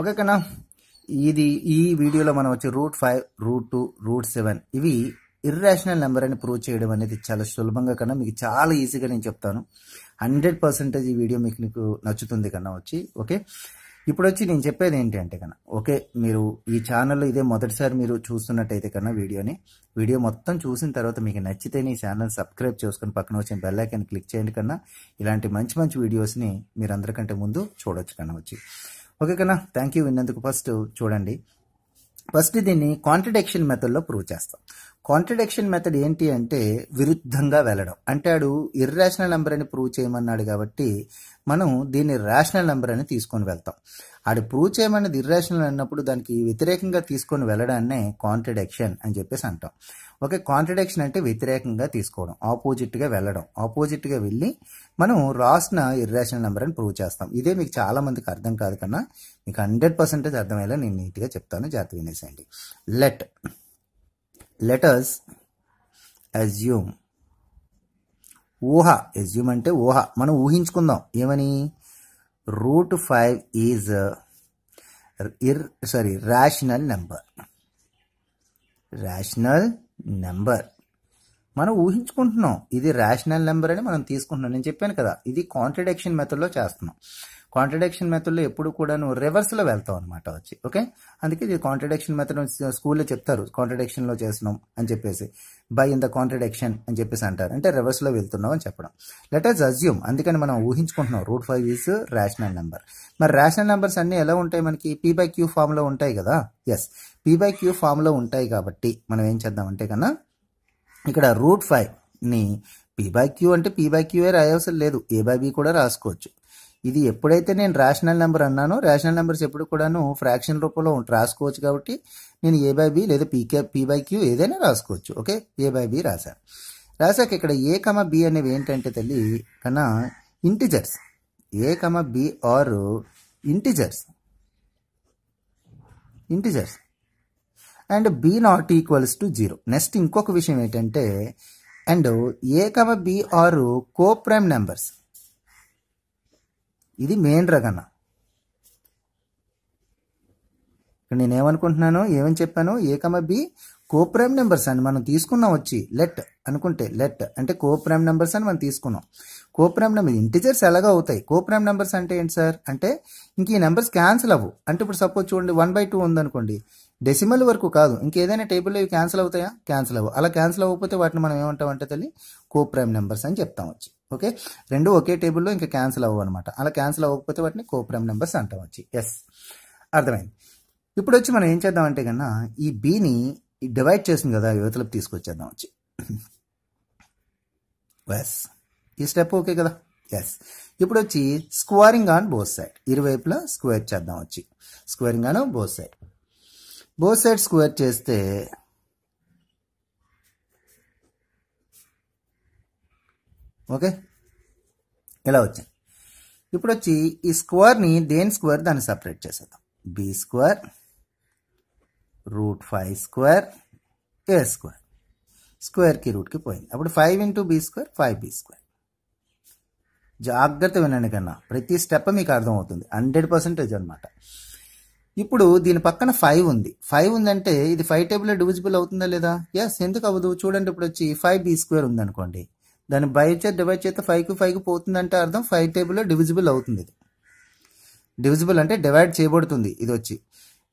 Okay కన్నా ఇది ఈ వీడియోలో మనం వచ్చి root five root two root seven ఇవి ఇర్రేషనల్ నెంబర్ అని ప్రూవ్ చేయడం అనేది చాలా సులభంగా కన్నా మీకు చాలా ఈజీగా నేను చెప్తాను హండ్రెడ్ పర్సెంటేజ్ ఈ వీడియో మీకు నీకు నచ్చుతుంది కన్నా వచ్చి ఓకే ఇప్పుడు వచ్చి నేను చెప్పేది ఏంటి అంటే కన్నా ఓకే మీరు ఈ ఛానల్లో ఇదే మొదటిసారి మీరు చూస్తున్నట్టయితే కన్నా వీడియోని వీడియో మొత్తం చూసిన తర్వాత మీకు నచ్చితే ఈ ఛానల్ సబ్స్క్రైబ్ చేసుకుని పక్కన వచ్చిన బెల్ క్లిక్ చేయండి కన్నా ఇలాంటి మంచి మంచి వీడియోస్ని మీరు అందరికంటే ముందు చూడొచ్చు కన్నా వచ్చి ఓకే కన్నా థ్యాంక్ యూ విన్నందుకు ఫస్ట్ చూడండి ఫస్ట్ దీన్ని కాంట్రడిక్షన్ మెథడ్లో ప్రూవ్ చేస్తాం కాంట్రడిక్షన్ మెథడ్ ఏంటి అంటే విరుద్ధంగా వెళ్ళడం అంటే ఆడు ఇర్రాషనల్ నెంబర్ అని ప్రూవ్ చేయమన్నాడు కాబట్టి మనం దీన్ని రేషనల్ నెంబర్ అని తీసుకొని వెళ్తాం ఆడు ప్రూవ్ చేయమన్నది ఇర్రేషనల్ అన్నప్పుడు దానికి వ్యతిరేకంగా తీసుకొని వెళ్ళడాన్నే కాంట్రడిక్షన్ అని చెప్పేసి అంటాం ఓకే కాంట్రడిక్షన్ అంటే వ్యతిరేకంగా తీసుకోవడం ఆపోజిట్గా వెళ్ళడం ఆపోజిట్గా వెళ్ళి మనం రాసిన ఇర్రేషనల్ నెంబర్ అని ప్రూవ్ చేస్తాం ఇదే మీకు చాలా మందికి అర్థం కాదు కన్నా మీకు హండ్రెడ్ పర్సెంటేజ్ అర్థమయ్యేలా నేను నీట్గా చెప్తాను జాతి వినేసేయండి లెట్ లెటర్స్ అజ్యూమ్ ఊహ ఎజ్యూమ్ అంటే ఊహ మనం ఊహించుకుందాం ఏమని root five is ir sorry rational number rational number మనం ఊహించుకుంటున్నాం ఇది రేషనల్ నెంబర్ అని మనం తీసుకుంటున్నాం నేను చెప్పాను కదా ఇది కాంట్రడిక్షన్ మెథడ్లో చేస్తున్నాం కాంట్రడిక్షన్ మెథడ్లో ఎప్పుడు కూడాను రివర్స్లో వెళ్తాం అనమాట వచ్చి ఓకే అందుకే ఇది కాంట్రడిక్షన్ మెథడ్ స్కూల్లో చెప్తారు కాంట్రడిక్షన్లో చేస్తున్నాం అని చెప్పేసి బై ఇన్ ద కాంట్రడిక్షన్ అని చెప్పేసి అంటారు అంటే రివర్స్లో వెళ్తున్నాం అని చెప్పడం లెట్ అస్ అజ్యూమ్ అందుకని మనం ఊహించుకుంటున్నాం root five is rational number మరి రేషనల్ నెంబర్స్ అన్నీ ఎలా ఉంటాయి మనకి పీ బై క్యూ ఫామ్లో ఉంటాయి కదా ఎస్ పీ బై క్యూ ఫామ్లో ఉంటాయి కాబట్టి మనం ఏం చేద్దామంటే కన్నా ఇక్కడ రూట్ ఫైవ్ని పీ బై క్యూ అంటే పీ బై క్యూఏ రాయవసరం లేదు ఏ బై బి కూడా రాసుకోవచ్చు ఇది ఎప్పుడైతే నేను రేషనల్ నెంబర్ అన్నానో రేషనల్ నెంబర్స్ ఎప్పుడు కూడాను ఫ్రాక్షన్ రూపంలో రాసుకోవచ్చు కాబట్టి నేను ఏ బై బి లేదా పీకే పీ బై క్యూ ఏదైనా రాసుకోవచ్చు ఓకే ఏ బై బి రాశాను రాశాక ఇక్కడ ఏ కమ బి అనేవి ఏంటంటే తల్లి కన్నా integers A comma B are integers integers and B not equals to zero next ఇంకొక విషయం ఏంటంటే and A comma B are prime numbers ఇది మెయిన్ రగన ఇక్కడ ఏమనుకుంటున్నాను ఏమని చెప్పాను ఏకమ బి కోప్రైమ్ నెంబర్స్ అని మనం తీసుకున్నాం వచ్చి లెట్ అనుకుంటే లెట్ అంటే కోప్రైమ్ నెంబర్స్ అని మనం తీసుకున్నాం కోప్రైమ్ నెంబర్ ఇంటిజర్స్ ఎలాగో అవుతాయి కోప్రైమ్ నెంబర్స్ అంటే ఏంటి సార్ అంటే ఇంక ఈ నెంబర్స్ క్యాన్సిల్ అవ్వు అంటే ఇప్పుడు సపోజ్ చూడండి వన్ బై టూ ఉందనుకోండి డెసిమల్ వరకు కాదు ఇంకేదైనా టేబుల్ ఇవి క్యాన్సిల్ అవుతాయా క్యాన్సిల్ అవ్వు అలా క్యాన్సిల్ అవ్వకపోతే వాటిని మనం అంటే తల్లి కోప్రైమ్ నెంబర్స్ అని చెప్తాం వచ్చి ఓకే రెండు ఒకే టేబుల్లో ఇంకా క్యాన్సిల్ అవ్వవు అనమాట అలా క్యాన్సిల్ అవ్వకపోతే వాటిని కోప్రమ్ నెంబర్స్ అంటాం వచ్చి ఎస్ అర్థమైంది ఇప్పుడు వచ్చి మనం ఏం చేద్దాం అంటే కన్నా ఈ బీని డివైడ్ చేసింది కదా యువతలకు తీసుకొచ్చేద్దాం వచ్చి ఎస్ ఈ స్టెప్ ఓకే కదా ఎస్ ఇప్పుడు వచ్చి స్క్వేరింగ్ ఆన్ బోత్ సైడ్ ఇరువైపులా స్క్వేర్ చేద్దాం వచ్చి squaring on both side both side square చేస్తే ఓకే ఇలా వచ్చాయి ఇప్పుడు వచ్చి ఈ స్క్వేర్ని దేని స్క్వేర్ దాన్ని సపరేట్ చేసేద్దాం B square root five square A square స్క్వేర్కి రూట్కి పోయింది అప్పుడు five into B square five B square జాగ్రత్త వినండి కన్నా ప్రతి స్టెప్ మీకు అర్థమవుతుంది హండ్రెడ్ పర్సెంటేజ్ అనమాట ఇప్పుడు దీని పక్కన ఫైవ్ ఉంది ఫైవ్ ఉందంటే ఇది ఫైవ్ టేబుల్ డివిజిబుల్ అవుతుందా లేదా ఎస్ ఎందుకు అవ్వదు చూడండి ఇప్పుడు వచ్చి ఫైవ్ బి స్క్వేర్ ఉందనుకోండి దాన్ని బై చేత డివైడ్ చేస్తే ఫైవ్కి ఫైవ్కి పోతుందంటే అర్థం ఫైవ్ టేబుల్లో డివిజిబుల్ అవుతుంది ఇది డివిజిబుల్ అంటే డివైడ్ చేయబడుతుంది ఇది వచ్చి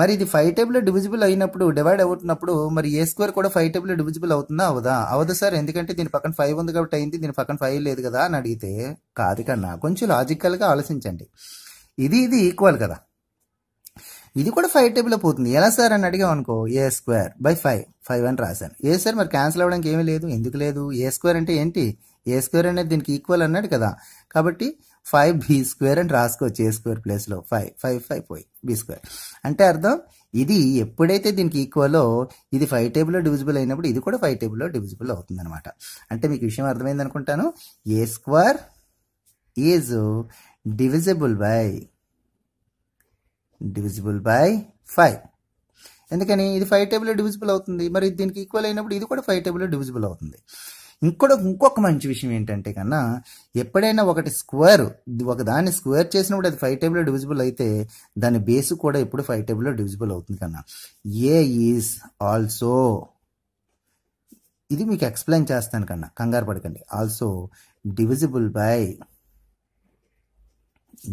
మరి ఇది ఫైవ్ టేబుల్ డివిజిబుల్ అయినప్పుడు డివైడ్ అవుతున్నప్పుడు మరి ఏ స్క్వేర్ కూడా ఫైవ్ టేబుల్ డివిజిబుల్ అవుతుందా అవదా అవదు సార్ ఎందుకంటే దీని పక్కన ఫైవ్ ఉంది కాబట్టి అయింది దీని పక్కన ఫైవ్ లేదు కదా అని అడిగితే కాదు కన్నా కొంచెం లాజికల్గా ఆలోచించండి ఇది ఇది ఈక్వల్ కదా ఇది కూడా ఫైవ్ టేబుల్లో పోతుంది ఎలా సార్ అని అడిగాం అనుకో A square by five five అని రాశాను ఏ సార్ మరి క్యాన్సిల్ అవ్వడానికి ఏమీ లేదు ఎందుకు లేదు ఏ స్క్వేర్ అంటే ఏంటి ఏ స్క్వేర్ అనేది దీనికి ఈక్వల్ అన్నాడు కదా కాబట్టి ఫైవ్ బీ స్క్వేర్ అని రాసుకోవచ్చు ఏ స్క్వేర్ ప్లేస్లో ఫైవ్ ఫైవ్ ఫైవ్ పోయి బీ స్క్వేర్ అంటే అర్థం ఇది ఎప్పుడైతే దీనికి ఈక్వలో ఇది ఫైవ్ టేబుల్లో డివిజిబుల్ అయినప్పుడు ఇది కూడా ఫైవ్ టేబుల్లో డివిజిబుల్ అవుతుంది అనమాట అంటే మీకు విషయం అర్థమైంది అనుకుంటాను A square is divisible by divisible by five ఎందుకని ఇది ఫైవ్ టేబుల్లో డివిజిబుల్ అవుతుంది మరి దీనికి ఈక్వల్ అయినప్పుడు ఇది కూడా ఫైవ్ టేబుల్లో డివిజిబుల్ అవుతుంది ఇంకోటి ఇంకొక మంచి విషయం ఏంటంటే కన్నా ఎప్పుడైనా ఒకటి స్క్వేర్ ఒక దాన్ని స్క్వేర్ చేసినప్పుడు అది ఫైవ్ టేబుల్లో డివిజిబుల్ అయితే దాని బేస్ కూడా ఎప్పుడు ఫైవ్ టేబుల్లో డివిజిబుల్ అవుతుంది కన్నా ఏ ఈజ్ ఆల్సో ఇది మీకు ఎక్స్ప్లెయిన్ చేస్తాను కన్నా కంగారు పడకండి also divisible by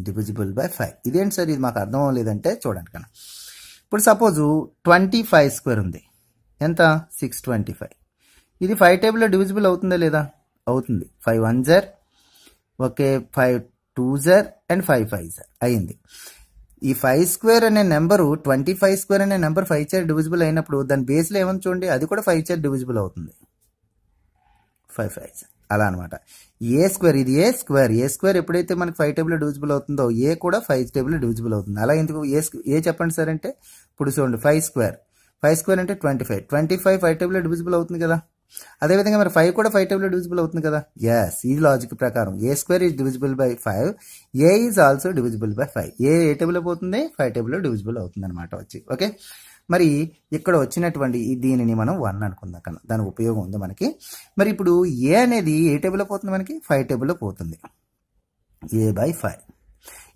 divisible by five ఇదేంటి సార్ ఇది మాకు అర్థం లేదంటే చూడండి కన్నా ఇప్పుడు సపోజు ట్వంటీ ఫైవ్ స్క్వేర్ ఉంది ఎంత సిక్స్ ట్వంటీ ఫైవ్ ఇది ఫైవ్ టేబుల్లో డివిజిబుల్ అవుతుందా లేదా అవుతుంది ఫైవ్ వన్ జర్ ఓకే ఫైవ్ టూ జర్ అండ్ ఫైవ్ ఫైవ్ జర్ అయింది ఈ ఫైవ్ స్క్వేర్ అనే నెంబరు ట్వంటీ ఫైవ్ స్క్వేర్ అనే నెంబర్ ఫైవ్ చైర్ డివిజిబుల్ అయినప్పుడు దాని బేస్లో ఏమని చూడండి అది కూడా ఫైవ్ చైర్ డివిజిబుల్ అవుతుంది ఫైవ్ ఫైవ్ జర్ అలా అనమాట ఏ స్క్వేర్ ఇది ఏ స్క్వేర్ ఏ స్క్వేర్ ఎప్పుడైతే మనకి ఫైవ్ టేబుల్ డివిజిబుల్ అవుతుందో ఏ కూడా ఫైవ్ టేబుల్ డివిజిబుల్ అవుతుంది అలా ఎందుకు ఏ ఏ చెప్పండి సార్ అంటే ఇప్పుడు చూడండి ఫైవ్ స్క్వేర్ ఫైవ్ స్క్వేర్ అంటే twenty five twenty five five table divisible అవుతుంది కదా అదేవిధంగా మరి ఫైవ్ కూడా ఫైవ్ టేబుల్ డివిజిబుల్ అవుతుంది కదా ఎస్ ఈ లాజిక్ ప్రకారం A square is divisible by five A is also divisible by five A A table పోతుంది ఫైవ్ టేబుల్ డివిజిబుల్ అవుతుంది అనమాట వచ్చి ఓకే మరి ఇక్కడ వచ్చినటువంటి దీనిని మనం వన్ అనుకుందాం కదా దాని ఉపయోగం ఉంది మనకి మరి ఇప్పుడు ఏ అనేది ఏ టేబుల్లో పోతుంది మనకి ఫైవ్ టేబుల్లో పోతుంది ఏ బై ఫైవ్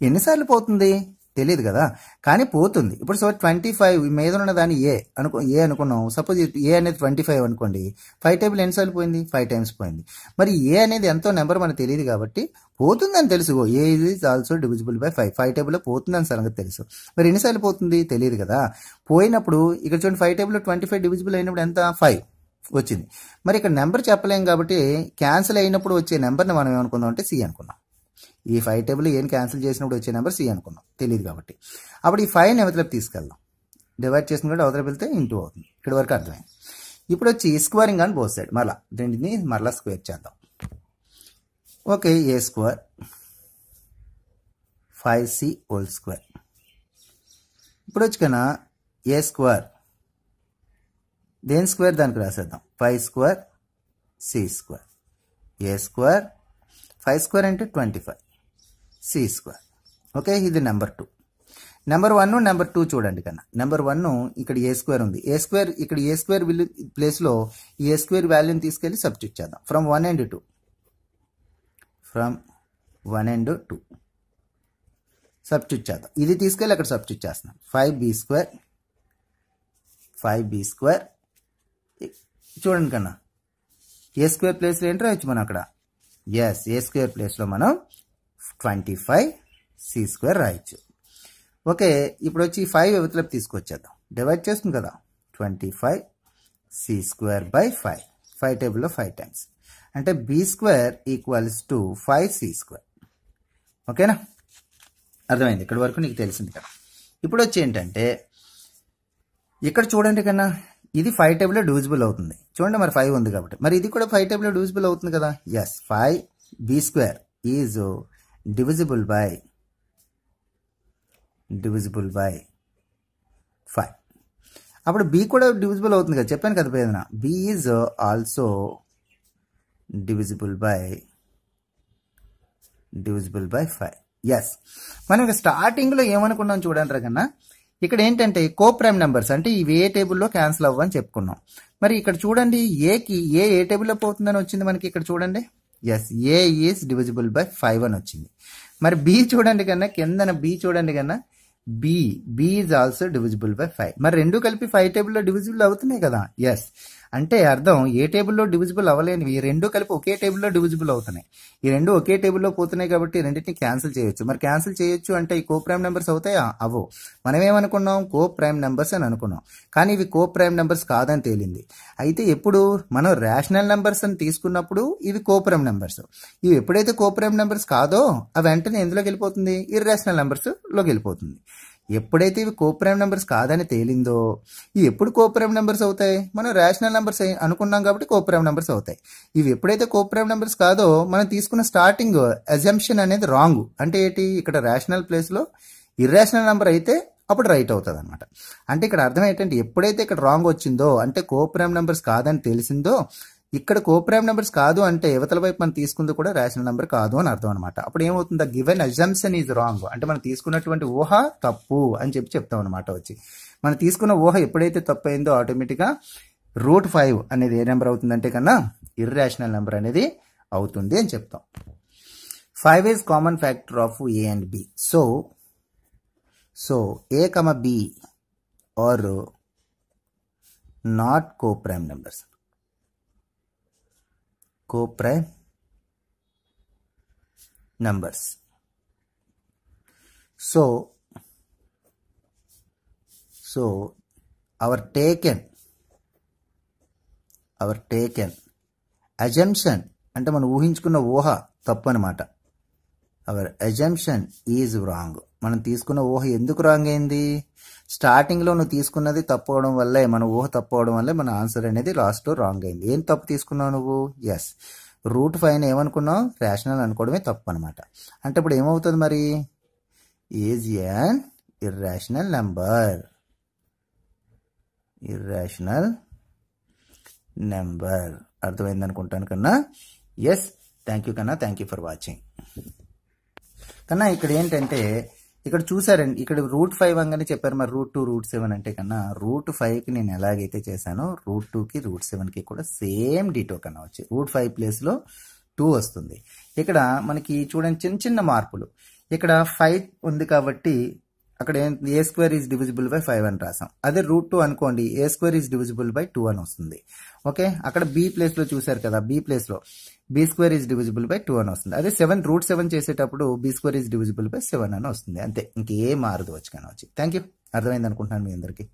ఎన్నిసార్లు పోతుంది తెలియదు కదా కానీ పోతుంది ఇప్పుడు సో ట్వంటీ ఫైవ్ మీద ఉన్న దాన్ని ఏ అనుకో ఏ అనుకున్నాం సపోజ్ ఏ అనేది ట్వంటీ ఫైవ్ అనుకోండి ఫైవ్ టేబుల్ ఎన్నిసార్లు పోయింది ఫైవ్ టైమ్స్ పోయింది మరి ఏ అనేది ఎంతో నెంబర్ మనకు తెలియదు కాబట్టి పోతుందని తెలుసుకో A is also divisible by five five టైపులో పోతుందని సరంగా తెలుసు మరి ఎన్నిసార్లు పోతుంది తెలియదు కదా పోయినప్పుడు ఇక్కడ చూడండి ఫైవ్ టైపులో ట్వంటీ ఫైవ్ డివిజిబుల్ అయినప్పుడు ఎంత ఫైవ్ వచ్చింది మరి ఇక్కడ నెంబర్ చెప్పలేం కాబట్టి క్యాన్సిల్ అయినప్పుడు వచ్చే నెంబర్ని మనం ఏమనుకుందాం అంటే సి అనుకున్నాం ఈ ఫైవ్ టేబుల్ ఏం క్యాన్సిల్ చేసినప్పుడు వచ్చే నెంబర్ సి అనుకున్నాం తెలియదు కాబట్టి అప్పుడు ఈ ఫైవ్ని అవతలపు తీసుకెళ్దాం డివైడ్ చేసిన కూడా వెళ్తే ఇంటూ అవుతుంది ఇక్కడ వరకు అర్థమైంది ఇప్పుడు వచ్చి స్క్వేరింగ్ అని బోత్ సైడ్ మరలా రెండింటిని మరలా స్క్వేర్ చేద్దాం okay A square five C whole square ఇప్పుడు వచ్చి కన్నా ఏ స్క్వేర్ దేని స్క్వేర్ దానికి రాసేద్దాం five square C square A square five square అంటే twenty five C square okay ఇది number two number one number two చూడండి కన్నా నెంబర్ వన్ ఇక్కడ ఏ స్క్వేర్ ఉంది ఏ స్క్వేర్ ఇక్కడ ఏ స్క్వేర్ విల్ ప్లేస్లో ఏ స్క్వేర్ వాల్యూని తీసుకెళ్ళి సబ్స్టిట్యూట్ చేద్దాం from one and two from one and two substitute చేద్దాం ఇది తీసుకెళ్ళి అక్కడ సబ్స్టిట్యూట్ చేస్తున్నాం five B square five B square చూడండి కన్నా ఏ స్క్వేర్ ప్లేస్లో ఏంటో వచ్చి మనం అక్కడ ఎస్ ఏ స్క్వేర్ ప్లేస్లో మనం ట్వంటీ ఫైవ్ సి స్క్వేర్ రాయొచ్చు ఓకే ఇప్పుడు వచ్చి ఫైవ్ ఇవతలపు తీసుకొచ్చేద్దాం డివైడ్ చేస్తుంది కదా twenty five C square by five five టేబుల్లో ఫైవ్ టైమ్స్ అంటే B square equals to five C square ఓకేనా అర్థమైంది ఇక్కడ వరకు నీకు తెలిసింది కదా ఇప్పుడు వచ్చి ఏంటంటే ఇక్కడ చూడండి కన్నా ఇది ఫైవ్ టేబుల్లో డివిజిబుల్ అవుతుంది చూడండి మరి ఫైవ్ ఉంది కాబట్టి మరి ఇది కూడా ఫైవ్ టేబుల్లో డివిజిబుల్ అవుతుంది కదా yes five B square is divisible by divisible by 5 అప్పుడు బి కూడా డివిజిబుల్ అవుతుంది కదా చెప్పాను కదా పేదన b is also divisible by divisible by five yes మనం ఇక స్టార్టింగ్లో ఏమనుకున్నాం చూడండి కన్నా ఇక్కడ ఏంటంటే కో ప్రైమ్ నెంబర్స్ అంటే ఇవి ఏ టేబుల్లో క్యాన్సిల్ అవ్వని చెప్పుకున్నాం మరి ఇక్కడ చూడండి ఏకి ఏ ఏ టేబుల్లో పోతుందని వచ్చింది మనకి ఇక్కడ చూడండి yes A is divisible by five అని వచ్చింది మరి బి చూడండి కన్నా కిందన బి చూడండి కన్నా B B is also divisible by five మరి రెండు కలిపి ఫైవ్ టేబుల్లో డివిజిబుల్ అవుతున్నాయి కదా ఎస్ అంటే అర్థం ఏ టేబుల్లో డివిజిబుల్ అవ్వలేనివి ఈ రెండు కలిపి ఒకే టేబుల్లో డివిజిబుల్ అవుతున్నాయి ఈ రెండు ఒకే టేబుల్లో పోతున్నాయి కాబట్టి రెండింటిని క్యాన్సిల్ చేయొచ్చు మరి క్యాన్సిల్ చేయొచ్చు అంటే ఈ కో ప్రైమ్ నెంబర్స్ అవుతాయా అవో మనం ఏమనుకున్నాం కో ప్రైమ్ నెంబర్స్ అని అనుకున్నాం కానీ ఇవి కో ప్రైమ్ నెంబర్స్ కాదని తేలింది అయితే ఎప్పుడు మనం రేషనల్ నెంబర్స్ అని తీసుకున్నప్పుడు ఇవి కో ప్రైమ్ నెంబర్స్ ఇవి ఎప్పుడైతే కో ప్రైమ్ నెంబర్స్ కాదో అవి వెంటనే ఎందులోకి వెళ్ళిపోతుంది ఇర్రేషనల్ నెంబర్స్లోకి వెళ్ళిపోతుంది ఎప్పుడైతే ఇవి కోప్రైమ్ నెంబర్స్ కాదని తేలిందో ఇవి ఎప్పుడు కోప్రైమ్ నెంబర్స్ అవుతాయి మనం రేషనల్ నెంబర్స్ అనుకున్నాం కాబట్టి కోప్రైమ్ నెంబర్స్ అవుతాయి ఇవి ఎప్పుడైతే కోప్రైమ్ నెంబర్స్ కాదో మనం తీసుకున్న స్టార్టింగ్ అజంప్షన్ అనేది రాంగ్ అంటే ఏంటి ఇక్కడ రేషనల్ ప్లేస్లో ఇర్రేషనల్ నెంబర్ అయితే అప్పుడు రైట్ అవుతుంది అనమాట అంటే ఇక్కడ అర్థం ఏంటంటే ఎప్పుడైతే ఇక్కడ రాంగ్ వచ్చిందో అంటే కోప్రైమ్ నెంబర్స్ కాదని తెలిసిందో ఇక్కడ కోప్రామ్ నెంబర్స్ కాదు అంటే యువతల వైపు మనం తీసుకుంది కూడా రేషనల్ నెంబర్ కాదు అని అర్థం అనమాట అప్పుడు ఏమవుతుంది the given assumption is wrong అంటే మనం తీసుకున్నటువంటి ఊహ తప్పు అని చెప్పి చెప్తాం అనమాట వచ్చి మనం తీసుకున్న ఊహ ఎప్పుడైతే తప్పు అయిందో ఆటోమేటిక్గా రూట్ ఫైవ్ అనేది ఏ నెంబర్ అవుతుందంటే కన్నా ఇర్రేషనల్ నెంబర్ అనేది అవుతుంది అని చెప్తాం five is common factor of A and B so so A comma B are not coprime numbers coprime numbers. So, so our taken our taken assumption అంటే మనం ఊహించుకున్న ఊహ తప్పు అనమాట అవర్ అజంప్షన్ ఈజ్ రాంగ్ మనం తీసుకున్న ఊహ ఎందుకు రాంగ్ అయింది స్టార్టింగ్లో నువ్వు తీసుకున్నది తప్పు అవడం వల్లే మన ఊహ తప్పు అవడం వల్లే మన ఆన్సర్ అనేది లాస్ట్లో రాంగ్ అయింది ఏం తప్పు తీసుకున్నావు నువ్వు ఎస్ రూట్ ఫైన్ ఏమనుకున్నావు రేషనల్ అనుకోవడమే తప్పు అనమాట అంటే ఇప్పుడు ఏమవుతుంది మరి is an irrational number irrational number అర్థమైంది అనుకుంటాను కన్నా ఎస్ థ్యాంక్ యూ కన్నా థ్యాంక్ యూ ఫర్ వాచింగ్ కన్నా ఇక్కడ ఏంటంటే ఇక్కడ చూసారండి ఇక్కడ రూట్ ఫైవ్ అనగానే చెప్పారు మరి రూట్ టూ రూట్ సెవెన్ అంటే కన్నా రూట్ ఫైవ్కి నేను ఎలాగైతే చేశానో రూట్ టూకి రూట్ సెవెన్కి కూడా సేమ్ డీటో కన్నా వచ్చి రూట్ ఫైవ్ ప్లేస్లో టూ వస్తుంది ఇక్కడ మనకి చూడండి చిన్న చిన్న మార్పులు ఇక్కడ ఫైవ్ ఉంది కాబట్టి అక్కడ A square is divisible by five అని రాసాం అదే రూట్ టూ అనుకోండి A square is divisible by two అని వస్తుంది ఓకే అక్కడ బి ప్లేస్లో చూశారు కదా బి ప్లేస్లో B square is divisible by two అని వస్తుంది అదే సెవెన్ రూట్ సెవెన్ చేసేటప్పుడు B square is divisible by seven అని వస్తుంది అంతే ఇంకేం మారదు వచ్చి కానీ వచ్చి థ్యాంక్ యూ అర్థమైంది అనుకుంటున్నాను మీ అందరికీ